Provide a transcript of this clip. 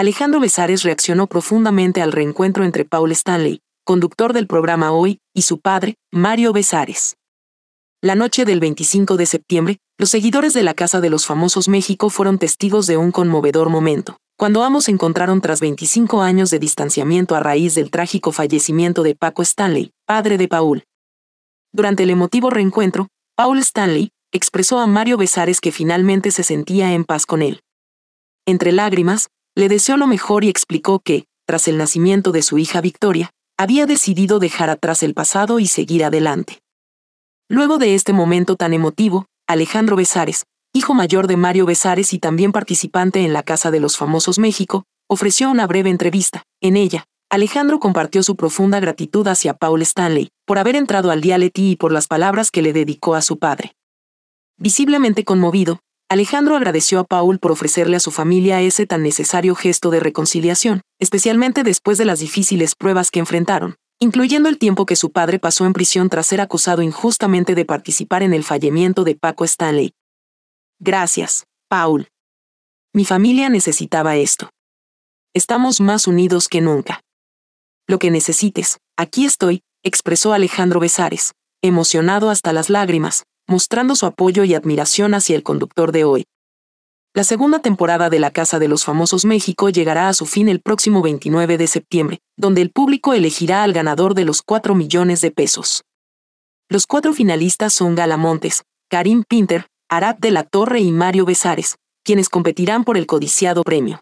Alejandro Besares reaccionó profundamente al reencuentro entre Paul Stanley, conductor del programa Hoy, y su padre, Mario Besares. La noche del 25 de septiembre, los seguidores de la Casa de los Famosos México fueron testigos de un conmovedor momento, cuando ambos se encontraron tras 25 años de distanciamiento a raíz del trágico fallecimiento de Paco Stanley, padre de Paul. Durante el emotivo reencuentro, Paul Stanley expresó a Mario Besares que finalmente se sentía en paz con él. Entre lágrimas, le deseó lo mejor y explicó que, tras el nacimiento de su hija Victoria, había decidido dejar atrás el pasado y seguir adelante. Luego de este momento tan emotivo, Alejandro Besares, hijo mayor de Mario Besares y también participante en la Casa de los Famosos México, ofreció una breve entrevista. En ella, Alejandro compartió su profunda gratitud hacia Paul Stanley por haber entrado al dialeti y por las palabras que le dedicó a su padre. Visiblemente conmovido, Alejandro agradeció a Paul por ofrecerle a su familia ese tan necesario gesto de reconciliación, especialmente después de las difíciles pruebas que enfrentaron, incluyendo el tiempo que su padre pasó en prisión tras ser acusado injustamente de participar en el fallimiento de Paco Stanley. Gracias, Paul. Mi familia necesitaba esto. Estamos más unidos que nunca. Lo que necesites, aquí estoy, expresó Alejandro Besares, emocionado hasta las lágrimas, mostrando su apoyo y admiración hacia el conductor de hoy. La segunda temporada de La Casa de los Famosos México llegará a su fin el próximo 29 de septiembre, donde el público elegirá al ganador de los 4 millones de pesos. Los cuatro finalistas son Gala Montes, Karim Pinter, Arad de la Torre y Mario Besares, quienes competirán por el codiciado premio.